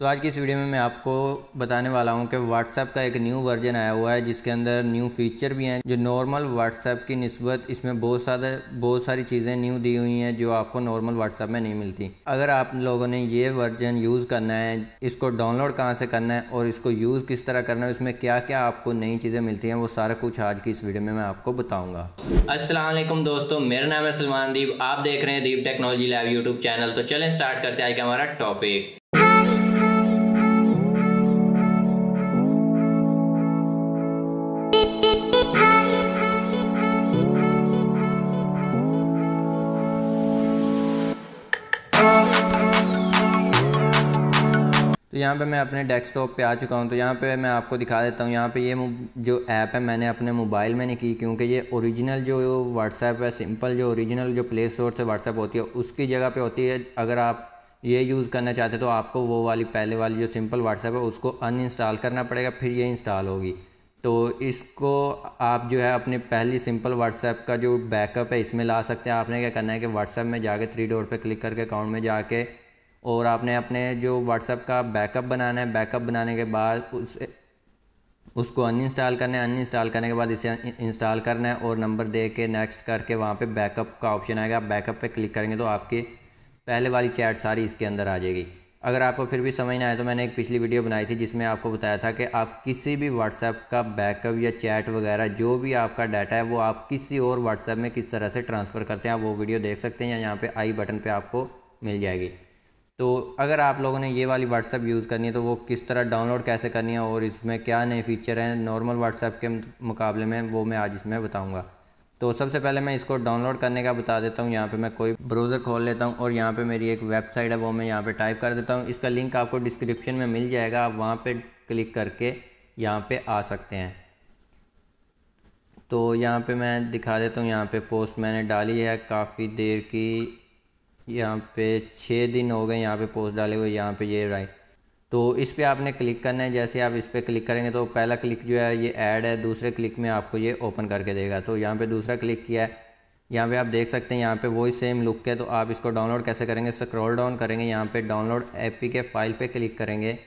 तो आज की इस वीडियो में मैं आपको बताने वाला हूं कि व्हाट्सएप का एक न्यू वर्जन आया हुआ है जिसके अंदर न्यू फीचर भी हैं जो नॉर्मल व्हाट्सएप की नस्बत इसमें बहुत सारे बहुत सारी चीज़ें न्यू दी हुई हैं जो आपको नॉर्मल व्हाट्सएप में नहीं मिलती अगर आप लोगों ने ये वर्जन यूज़ करना है इसको डाउनलोड कहाँ से करना है और इसको यूज़ किस तरह करना है उसमें क्या क्या आपको नई चीज़ें मिलती हैं वो सारा कुछ आज की इस वीडियो में मैं आपको बताऊँगा असलम दोस्तों मेरा नाम है सलमान दीप आप देख रहे हैं Deep technology live YouTube channel तो चलें स्टार्ट करते हैं आज का हमारा टॉपिक यहाँ पे मैं अपने डेस्कटॉप पे आ चुका हूँ तो यहाँ पे मैं आपको दिखा देता हूँ यहाँ पे ये जो ऐप है मैंने अपने मोबाइल में नहीं की क्योंकि ये ओरिजिनल जो व्हाट्सएप है सिंपल जो ओरिजिनल जो प्ले स्टोर से व्हाट्सएप होती है उसकी जगह पे होती है अगर आप ये यूज़ करना चाहते तो आपको वो वाली पहले वाली जो सिंपल व्हाट्सएप है उसको अनइंस्टॉल करना पड़ेगा फिर ये इंस्टॉल होगी तो इसको आप जो है अपने पहली सिंपल व्हाट्सएप का जो बैकअप है इसमें ला सकते हैं आपने क्या करना है कि व्हाट्सएप में जाके थ्री डोर पर क्लिक करके अकाउंट में जाके और आपने अपने जो व्हाट्सअप का बैकअप बनाना है बैकअप बनाने के बाद उस उसको अनइंस्टॉल करना है अनइंस्टॉल करने के बाद इसे इंस्टॉल करना है और नंबर दे के नेक्स्ट करके वहाँ पे बैकअप का ऑप्शन आएगा आप बैकअप पे क्लिक करेंगे तो आपके पहले वाली चैट सारी इसके अंदर आ जाएगी अगर आपको फिर भी समझ ना आए तो मैंने एक पिछली वीडियो बनाई थी जिसमें आपको बताया था कि आप किसी भी व्हाट्सएप का बैकअप या चैट वगैरह जो भी आपका डाटा है वो आप किसी और व्हाट्सएप में किस तरह से ट्रांसफ़र करते हैं आप वो वीडियो देख सकते हैं या यहाँ पर आई बटन पर आपको मिल जाएगी तो अगर आप लोगों ने ये वाली व्हाट्सअप यूज़ करनी है तो वो किस तरह डाउनलोड कैसे करनी है और इसमें क्या नए फीचर हैं नॉर्मल व्हाट्सएप के मुकाबले में वो मैं आज इसमें बताऊँगा तो सबसे पहले मैं इसको डाउनलोड करने का बता देता हूँ यहाँ पे मैं कोई ब्राउज़र खोल लेता हूँ और यहाँ पे मेरी एक वेबसाइट है वो मैं यहाँ पे टाइप कर देता हूँ इसका लिंक आपको डिस्क्रिप्शन में मिल जाएगा आप वहाँ पे क्लिक करके यहाँ पे आ सकते हैं तो यहाँ पे मैं दिखा देता हूँ यहाँ पे पोस्ट मैंने डाली है काफ़ी देर की यहाँ पे छः दिन हो गए यहाँ पे पोस्ट डाले हुए यहाँ पे ये राइट तो इस पर आपने क्लिक करना है जैसे आप इस पर क्लिक करेंगे तो पहला क्लिक जो है ये ऐड है दूसरे क्लिक में आपको ये ओपन करके देगा तो यहाँ पे दूसरा क्लिक किया है यहाँ पे आप देख सकते हैं यहाँ पे वही सेम लुक है तो आप इसको डाउनलोड कैसे करेंगे स्क्रॉल डाउन करेंगे यहाँ पे डाउनलोड एप के फाइल पे क्लिक करेंगे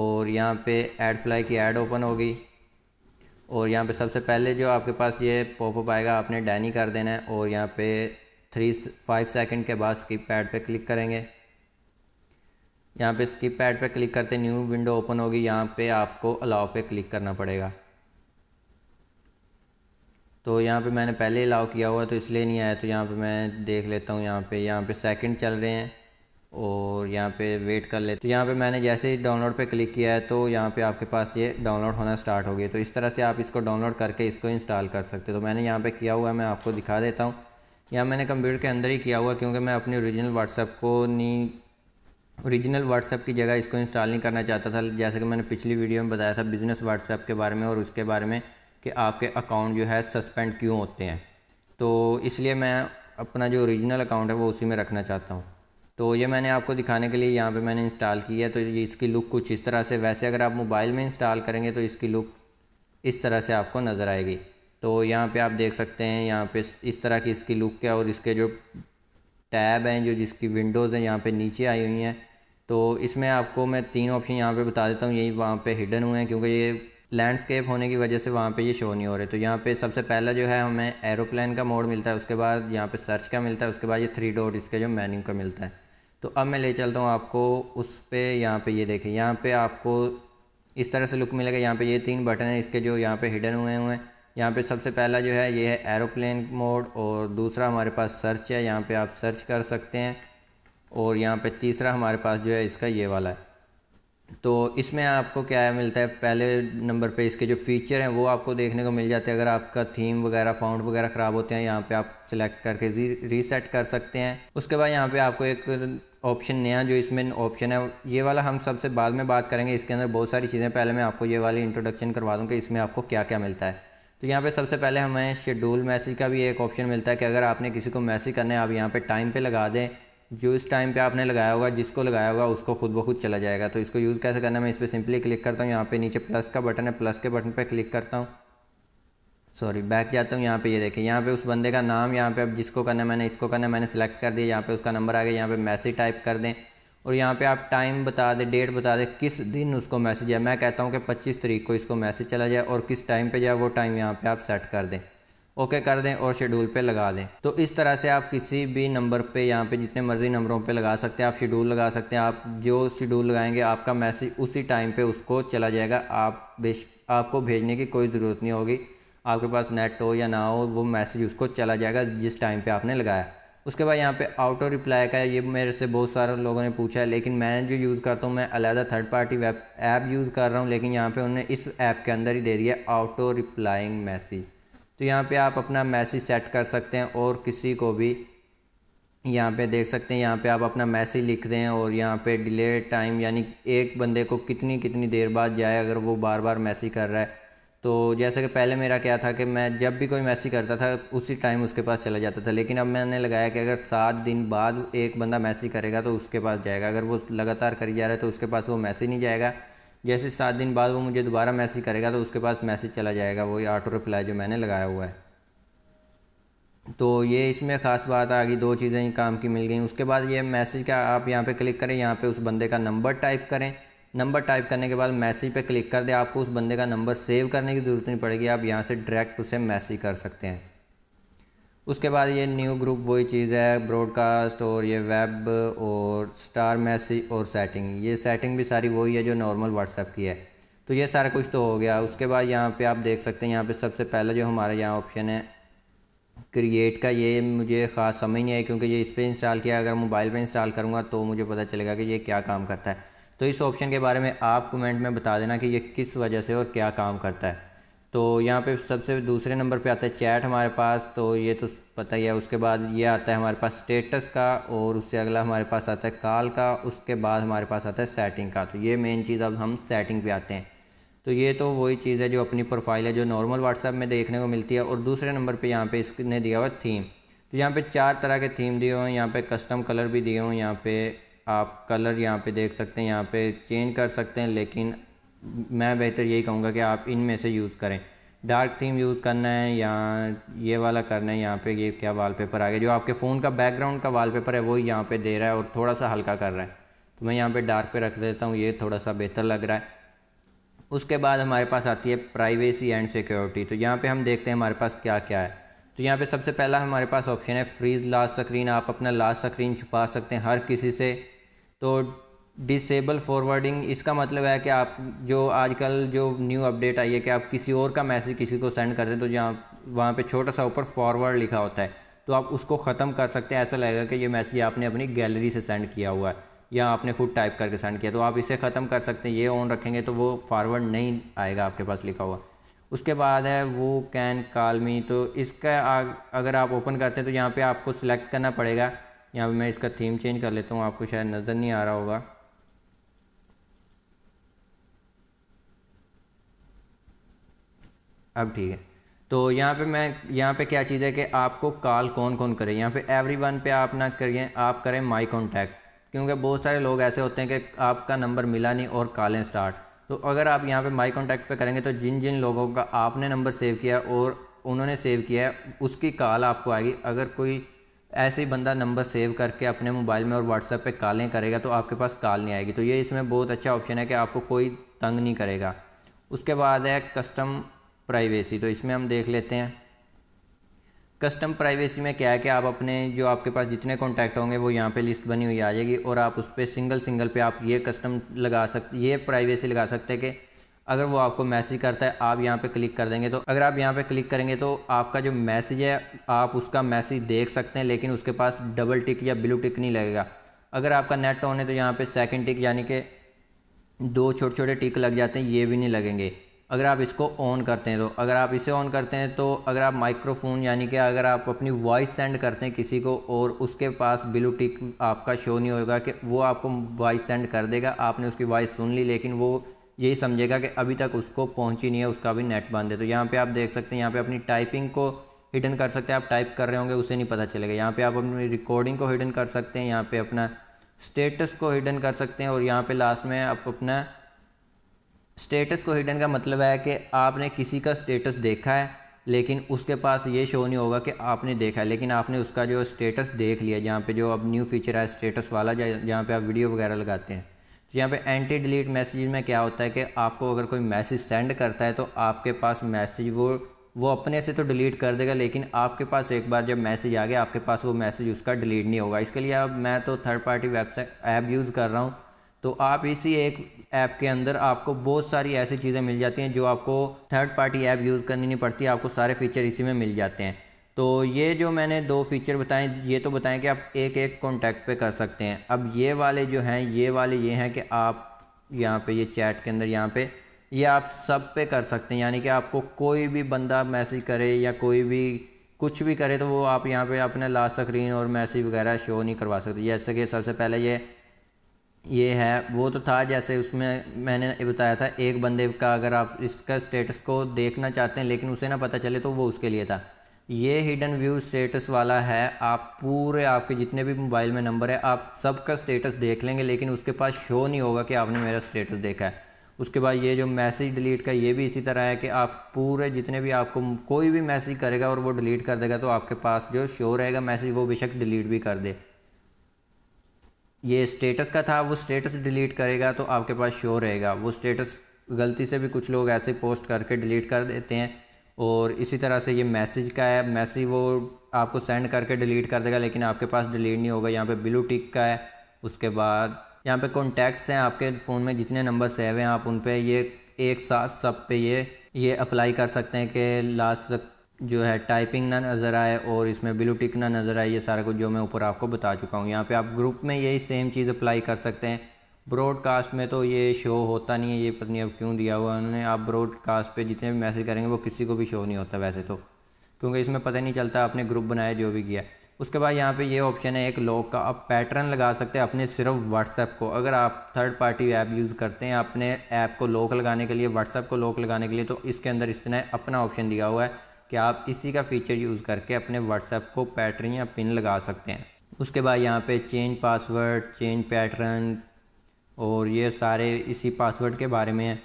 और यहाँ पे एड फ्लाई की ऐड ओपन होगी और यहाँ पे सबसे पहले जो आपके पास ये पॉपअप आएगा आपने डैनी कर देना है और यहाँ पे थ्री फाइव सेकेंड के बाद स्किप पैड पे क्लिक करेंगे यहाँ पे स्किप पैड पे क्लिक करते न्यू विंडो ओपन होगी यहाँ पे आपको अलाव पे क्लिक करना पड़ेगा तो यहाँ पे मैंने पहले अलाउ किया हुआ तो इसलिए नहीं आया तो यहाँ पे मैं देख लेता हूँ यहाँ पे यहाँ पे सेकंड चल रहे हैं और यहाँ पे वेट कर लेते तो यहाँ पे मैंने जैसे ही डाउनलोड पे क्लिक किया है तो यहाँ पे आपके पास ये डाउनलोड होना स्टार्ट हो गया तो इस तरह से आप इसको डाउनलोड करके इसको इंस्टॉल कर सकते हो तो मैंने यहाँ पर किया हुआ है मैं आपको दिखा देता हूँ या मैंने कंप्यूटर के अंदर ही किया हुआ क्योंकि मैं अपने ओरिजिनल व्हाट्सएप को नहीं ओरिजिनल व्हाट्सएप की जगह इसको इंस्टॉल नहीं करना चाहता था जैसे कि मैंने पिछली वीडियो में बताया था बिज़नेस व्हाट्सएप के बारे में और उसके बारे में कि आपके अकाउंट जो है सस्पेंड क्यों होते हैं तो इसलिए मैं अपना जो ओरिजिनल अकाउंट है वो उसी में रखना चाहता हूँ तो ये मैंने आपको दिखाने के लिए यहाँ पर मैंने इंस्टॉल किया है तो इसकी लुक कुछ इस तरह से वैसे अगर आप मोबाइल में इंस्टॉल करेंगे तो इसकी लुक इस तरह से आपको नज़र आएगी तो यहाँ पे आप देख सकते हैं यहाँ पे इस तरह की इसकी लुक है और इसके जो टैब हैं जो जिसकी विंडोज़ हैं यहाँ पे नीचे आई हुई हैं तो इसमें आपको मैं तीन ऑप्शन यहाँ पे बता देता हूँ यही वहाँ पे हिडन हुए हैं क्योंकि ये लैंडस्केप होने की वजह से वहाँ पे ये शो नहीं हो रहे तो यहाँ पे सबसे पहला जो है हमें एरोप्लान का मोड मिलता है उसके बाद यहाँ पे सर्च का मिलता है उसके बाद ये थ्री डोर इसके जो मैन्यू का मिलता है तो अब मैं ले चलता हूँ आपको उस पर यहाँ पर ये देखें यहाँ पर आपको इस तरह से लुक मिलेगा यहाँ पर ये तीन बटन हैं इसके जो यहाँ पर हिडन हुए हुए हैं यहाँ पे सबसे पहला जो है ये है एरोप्लेन मोड और दूसरा हमारे पास सर्च है यहाँ पे आप सर्च कर सकते हैं और यहाँ पे तीसरा हमारे पास जो है इसका ये वाला है तो इसमें आपको क्या मिलता है पहले नंबर पे इसके जो फीचर हैं वो आपको देखने को मिल जाते हैं अगर आपका थीम वगैरह फाउंड वगैरह ख़राब होते हैं यहाँ पर आप सिलेक्ट करके रीसेट कर सकते हैं उसके बाद यहाँ पर आपको एक ऑप्शन नया जो इसमें ऑप्शन है ये वाला हम सबसे बाद में बात करेंगे इसके अंदर बहुत सारी चीज़ें पहले मैं आपको ये वाली इंट्रोडक्शन करवा दूँ कि इसमें आपको क्या क्या मिलता है तो यहाँ पे सबसे पहले हमें शेड्यूल मैसेज का भी एक ऑप्शन मिलता है कि अगर आपने किसी को मैसेज करना है आप यहाँ पे टाइम पे लगा दें जो इस टाइम पे आपने लगाया होगा जिसको लगाया होगा उसको खुद ब खुद चला जाएगा तो इसको यूज़ कैसे करना है मैं इस पर सिंपली क्लिक करता हूँ यहाँ पे नीचे प्लस का बटन है प्लस के बटन पर क्लिक करता हूँ सॉरी बैक जाता हूँ यहाँ पर ये यह देखें यहाँ पे उस बंदे का नाम यहाँ पर अब जिसको करना मैंने इसको करना मैंने सेलेक्ट कर दिया यहाँ पर उसका नंबर आ गया यहाँ पर मैसेज टाइप कर दें और यहाँ पे आप टाइम बता दें डेट बता दें किस दिन उसको मैसेज है मैं कहता हूँ कि 25 तारीख को इसको मैसेज चला जाए और किस टाइम पे जाए वो टाइम यहाँ पे आप सेट कर दें ओके कर दें और शेड्यूल पे लगा दें तो इस तरह से आप किसी भी नंबर पे यहाँ पे जितने मर्ज़ी नंबरों पे लगा सकते हैं आप शेड्यूल लगा सकते हैं आप जो शेड्यूल लगाएंगे आपका मैसेज उसी टाइम पर उसको चला जाएगा आप बेश आपको भेजने की कोई ज़रूरत नहीं होगी आपके पास नेट हो या ना हो वो मैसेज उसको चला जाएगा जिस टाइम पर आपने लगाया उसके बाद यहाँ पे आउटो रिप्लाई का ये मेरे से बहुत सारे लोगों ने पूछा है लेकिन मैं जो यूज़ करता हूँ मैं अलहदा third party web app use कर रहा हूँ लेकिन यहाँ पे उन्होंने इस ऐप के अंदर ही दे दिया आउटो रिप्लाइंग मैसेज तो यहाँ पे आप अपना मैसेज सेट कर सकते हैं और किसी को भी यहाँ पे देख सकते हैं यहाँ पे आप अपना मैसेज लिख दें और यहाँ पे डिले टाइम यानी एक बंदे को कितनी कितनी देर बाद जाए अगर वो बार बार मैसेज कर रहा है तो जैसा कि पहले मेरा क्या था कि मैं जब भी कोई मैसेज करता था उसी टाइम उसके पास चला जाता था लेकिन अब मैंने लगाया कि अगर सात दिन बाद एक बंदा मैसेज करेगा तो उसके पास जाएगा अगर वो लगातार करी जा रहा है तो उसके पास वो मैसेज नहीं जाएगा जैसे सात दिन बाद वो मुझे दोबारा मैसेज करेगा तो उसके पास मैसेज चला जाएगा वही ऑटो रिप्लाई जो मैंने लगाया हुआ है तो ये इसमें ख़ास बात आ गई दो चीज़ें काम की मिल गई उसके बाद ये मैसेज का आप यहाँ पे क्लिक करें यहाँ पे उस बंदे का नंबर टाइप करें नंबर टाइप करने के बाद मैसेज पे क्लिक कर दे आपको उस बंदे का नंबर सेव करने की ज़रूरत नहीं पड़ेगी आप यहाँ से डायरेक्ट उसे मैसेज कर सकते हैं उसके बाद ये न्यू ग्रुप वही चीज़ है ब्रॉडकास्ट और ये वेब और स्टार मैसेज और सेटिंग ये सेटिंग भी सारी वही है जो नॉर्मल व्हाट्सएप की है तो ये सारा कुछ तो हो गया उसके बाद यहाँ पे आप देख सकते हैं यहाँ पे सबसे पहला जो हमारा यहाँ ऑप्शन है क्रिएट का ये मुझे ख़ास समझ नहीं आई क्योंकि ये इस पर इंस्टॉल किया अगर मोबाइल पर इंस्टॉल करूँगा तो मुझे पता चलेगा कि ये क्या काम करता है तो इस ऑप्शन के बारे में आप कमेंट में बता देना कि ये किस वजह से और क्या काम करता है तो यहाँ पे सबसे दूसरे नंबर पे आता है चैट हमारे पास तो ये तो पता ही है उसके बाद ये आता है हमारे पास स्टेटस का और उससे अगला हमारे पास आता है कॉल का उसके बाद हमारे पास आता है सेटिंग का तो ये मेन चीज़ अब हम सेटिंग पे आते हैं तो ये तो वही चीज़ है जो अपनी प्रोफाइल है जो नॉर्मल व्हाट्सएप में देखने को मिलती है और दूसरे नंबर पर यहाँ पर इसने दिया हुआ थीम तो यहाँ पर चार तरह के थीम दिए हुए हैं यहाँ पर कस्टम कलर भी दिए हुए हैं यहाँ पर आप कलर यहाँ पे देख सकते हैं यहाँ पे चेंज कर सकते हैं लेकिन मैं बेहतर यही कहूँगा कि आप इन में से यूज़ करें डार्क थीम यूज़ करना है या ये वाला करना है यहाँ पे ये क्या वॉलपेपर आ गया जो आपके फ़ोन का बैकग्राउंड का वॉलपेपर है वही यहाँ पे दे रहा है और थोड़ा सा हल्का कर रहा है तो मैं यहाँ पे डार्क पे रख देता हूँ ये थोड़ा सा बेहतर लग रहा है उसके बाद हमारे पास आती है प्राइवेसी एंड सिक्योरिटी तो यहाँ पर हम देखते हैं हमारे पास क्या क्या है तो यहाँ पे सबसे पहला हमारे पास ऑप्शन है फ्रीज लास्ट स्क्रीन आप अपना लास्ट स्क्रीन छुपा सकते हैं हर किसी से तो डिसेबल फॉरवर्डिंग इसका मतलब है कि आप जो आजकल जो न्यू अपडेट आई है कि आप किसी और का मैसेज किसी को सेंड कर दें तो जहाँ वहाँ पर छोटा सा ऊपर फॉरवर्ड लिखा होता है तो आप उसको ख़त्म कर सकते हैं ऐसा लगेगा कि ये मैसेज आपने अपनी गैलरी से सेंड किया हुआ है या आपने खुद टाइप करके सेंड किया तो आप इसे ख़त्म कर सकते हैं ये ऑन रखेंगे तो वो फॉरवर्ड नहीं आएगा आपके पास लिखा हुआ उसके बाद है वो कैन कॉल मी तो इसका अगर आप ओपन करते हैं तो यहाँ पे आपको सिलेक्ट करना पड़ेगा यहाँ पे मैं इसका थीम चेंज कर लेता हूँ आपको शायद नज़र नहीं आ रहा होगा अब ठीक है तो यहाँ पे मैं यहाँ पे क्या चीज़ है कि आपको कॉल कौन कौन करे यहाँ पे एवरी वन पे आप ना करिए आप करें माई कॉन्टैक्ट क्योंकि बहुत सारे लोग ऐसे होते हैं कि आपका नंबर मिला नहीं और कॉलें स्टार्ट तो अगर आप यहाँ पे माई कॉन्टैक्ट पे करेंगे तो जिन जिन लोगों का आपने नंबर सेव किया है और उन्होंने सेव किया है उसकी कॉल आपको आएगी अगर कोई ऐसे ही बंदा नंबर सेव करके अपने मोबाइल में और व्हाट्सएप पे कॉलें करेगा तो आपके पास कॉल नहीं आएगी तो ये इसमें बहुत अच्छा ऑप्शन है कि आपको कोई तंग नहीं करेगा उसके बाद है कस्टम प्राइवेसी तो इसमें हम देख लेते हैं कस्टम प्राइवेसी में क्या है कि आप अपने जो आपके पास जितने कॉन्टैक्ट होंगे वो यहाँ पे लिस्ट बनी हुई आ जाएगी और आप उस पर सिंगल सिंगल पे आप ये कस्टम लगा सकते ये प्राइवेसी लगा सकते हैं कि अगर वो आपको मैसेज करता है आप यहाँ पे क्लिक कर देंगे तो अगर आप यहाँ पे क्लिक करेंगे तो आपका जो मैसेज है आप उसका मैसेज देख सकते हैं लेकिन उसके पास डबल टिक या ब्लू टिक नहीं लगेगा अगर आपका नेट ऑन है तो यहाँ पर सेकेंड टिक यानी कि दो छोटे छोटे टिक लग जाते हैं ये भी नहीं लगेंगे अगर आप इसको ऑन करते हैं तो अगर आप इसे ऑन करते हैं तो अगर आप माइक्रोफोन यानी कि अगर आप अपनी वॉइस सेंड करते हैं किसी को और उसके पास ब्लू टिक आपका शो नहीं होगा कि वो आपको वॉइस सेंड कर देगा आपने उसकी वॉइस सुन ली लेकिन वो यही समझेगा कि अभी तक उसको पहुंची नहीं है उसका भी नेट बंद है तो यहाँ पर आप देख सकते हैं यहाँ पर अपनी टाइपिंग को हिडन कर सकते हैं आप टाइप कर रहे होंगे उसे नहीं पता चलेगा यहाँ पर आप अपनी रिकॉर्डिंग को हिडन कर सकते हैं यहाँ पर अपना स्टेटस को हिडन कर सकते हैं और यहाँ पर लास्ट में आप अपना स्टेटस को हिडन का मतलब है कि आपने किसी का स्टेटस देखा है लेकिन उसके पास ये शो नहीं होगा कि आपने देखा है लेकिन आपने उसका जो स्टेटस देख लिया जहाँ पे जो अब न्यू फीचर है स्टेटस वाला जहाँ पे आप वीडियो वगैरह लगाते हैं तो यहाँ पे एंटी डिलीट मैसेज में क्या होता है कि आपको अगर कोई मैसेज सेंड करता है तो आपके पास मैसेज वो वो अपने से तो डिलीट कर देगा लेकिन आपके पास एक बार जब मैसेज आ गया आपके पास वो मैसेज उसका डिलीट नहीं होगा इसके लिए अब मैं तो third party website app use कर रहा हूँ तो आप इसी एक ऐप के अंदर आपको बहुत सारी ऐसी चीज़ें मिल जाती हैं जो आपको थर्ड पार्टी ऐप यूज़ करनी नहीं पड़ती आपको सारे फीचर इसी में मिल जाते हैं तो ये जो मैंने दो फीचर बताए ये तो बताएं कि आप एक एक कॉन्टैक्ट पे कर सकते हैं अब ये वाले जो हैं ये वाले ये हैं कि आप यहाँ पे ये चैट के अंदर यहाँ पे ये आप सब पे कर सकते हैं यानी कि आपको कोई भी बंदा मैसेज करे या कोई भी कुछ भी करे तो वो आप यहाँ पे अपने लास्ट स्क्रीन और मैसेज वगैरह शो नहीं करवा सकते जैसे कि सबसे पहले ये ये है वो तो था जैसे उसमें मैंने बताया था एक बंदे का अगर आप इसका स्टेटस को देखना चाहते हैं लेकिन उसे ना पता चले तो वो उसके लिए था ये हिडन व्यू स्टेटस वाला है आप पूरे आपके जितने भी मोबाइल में नंबर है आप सबका स्टेटस देख लेंगे लेकिन उसके पास शो नहीं होगा कि आपने मेरा स्टेटस देखा है उसके बाद ये जो मैसेज डिलीट का ये भी इसी तरह है कि आप पूरे जितने भी आपको कोई भी मैसेज करेगा और वो डिलीट कर देगा तो आपके पास जो शो रहेगा मैसेज वो बेशक डिलीट भी कर दे ये स्टेटस का था वो स्टेटस डिलीट करेगा तो आपके पास शो रहेगा वो स्टेटस गलती से भी कुछ लोग ऐसे पोस्ट करके डिलीट कर देते हैं और इसी तरह से ये मैसेज का है मैसेज वो आपको सेंड करके डिलीट कर देगा लेकिन आपके पास डिलीट नहीं होगा यहाँ पे ब्लू टिक का है उसके बाद यहाँ पे कॉन्टैक्ट्स हैं आपके फ़ोन में जितने नंबर सेव हैं आप उन पर ये एक साथ सब पे ये ये अप्लाई कर सकते हैं कि लास्ट जो है टाइपिंग ना नज़र आए और इसमें ब्लू टिक ना नज़र आए ये सारा कुछ जो मैं ऊपर आपको बता चुका हूँ यहाँ पे आप ग्रुप में यही सेम चीज़ अप्लाई कर सकते हैं ब्रॉडकास्ट में तो ये शो होता नहीं है ये पता नहीं अब क्यों दिया हुआ उन्होंने आप ब्रॉडकास्ट पे जितने भी मैसेज करेंगे वो किसी को भी शो नहीं होता वैसे तो क्योंकि इसमें पता नहीं चलता आपने ग्रुप बनाया जो भी किया उसके बाद यहाँ पर ये ऑप्शन है एक लॉक का आप पैटर्न लगा सकते हैं अपने सिर्फ व्हाट्सएप को अगर आप थर्ड पार्टी ऐप यूज़ करते हैं अपने ऐप को लॉक लगाने के लिए व्हाट्सएप को लॉक लगाने के लिए तो इसके अंदर इस तरह अपना ऑप्शन दिया हुआ है कि आप इसी का फीचर यूज़ करके अपने व्हाट्सएप को पैटर्न या पिन लगा सकते हैं उसके बाद यहाँ पे चेंज पासवर्ड चेंज पैटर्न और ये सारे इसी पासवर्ड के बारे में है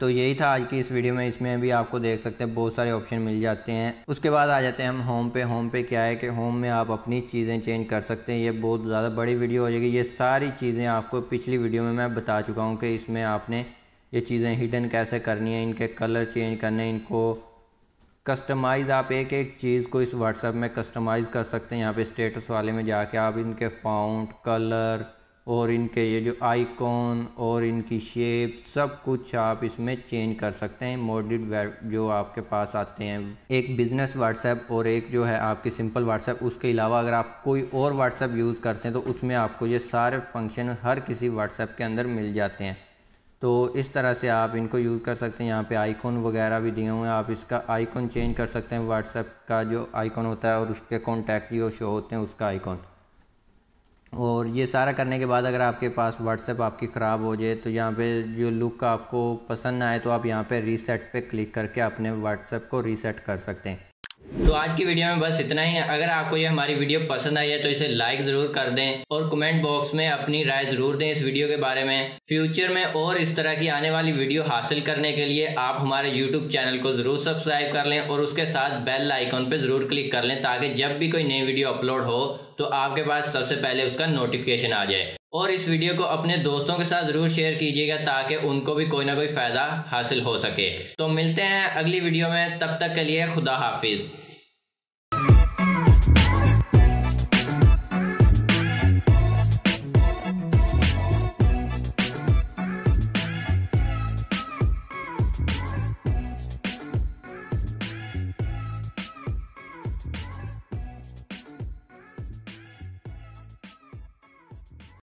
तो यही था आज की इस वीडियो में इसमें भी आपको देख सकते हैं बहुत सारे ऑप्शन मिल जाते हैं उसके बाद आ जाते हैं हम होम पे होम पे क्या है कि होम में आप अपनी चीज़ें चेंज कर सकते हैं ये बहुत ज़्यादा बड़ी वीडियो हो जाएगी ये सारी चीज़ें आपको पिछली वीडियो में मैं बता चुका हूँ कि इसमें आपने ये चीज़ें हिडन कैसे करनी है इनके कलर चेंज करने इनको कस्टमाइज़ आप एक एक चीज़ को इस व्हाट्सएप में कस्टमाइज़ कर सकते हैं यहाँ पे स्टेटस वाले में जाके आप इनके फाउंट कलर और इनके ये जो आइकॉन और इनकी शेप सब कुछ आप इसमें चेंज कर सकते हैं मॉडल जो आपके पास आते हैं एक बिज़नेस व्हाट्सएप और एक जो है आपके सिंपल व्हाट्सएप उसके अलावा अगर आप कोई और व्हाट्सएप यूज़ करते हैं तो उसमें आपको ये सारे फंक्शन हर किसी व्हाट्सएप के अंदर मिल जाते हैं तो इस तरह से आप इनको यूज़ कर सकते हैं यहाँ पे आइकॉन वगैरह भी दिए हुए हैं आप इसका आइकॉन चेंज कर सकते हैं व्हाट्सएप का जो आइकॉन होता है और उसके कॉन्टैक्ट जो शो होते हैं उसका आइकॉन और ये सारा करने के बाद अगर आपके पास व्हाट्सएप आपकी ख़राब हो जाए तो यहाँ पे जो लुक आपको पसंद ना आए तो आप यहाँ पे रीसेट पे क्लिक करके अपने व्हाट्सएप को रीसेट कर सकते हैं तो आज की वीडियो में बस इतना ही है अगर आपको ये हमारी वीडियो पसंद आई है तो इसे लाइक ज़रूर कर दें और कमेंट बॉक्स में अपनी राय ज़रूर दें इस वीडियो के बारे में फ्यूचर में और इस तरह की आने वाली वीडियो हासिल करने के लिए आप हमारे यूट्यूब चैनल को ज़रूर सब्सक्राइब कर लें और उसके साथ बेल आइकॉन पर ज़रूर क्लिक कर लें ताकि जब भी कोई नई वीडियो अपलोड हो तो आपके पास सबसे पहले उसका नोटिफिकेशन आ जाए और इस वीडियो को अपने दोस्तों के साथ ज़रूर शेयर कीजिएगा ताकि उनको भी कोई ना कोई फ़ायदा हासिल हो सके तो मिलते हैं अगली वीडियो में तब तक के लिए खुदा हाफिज़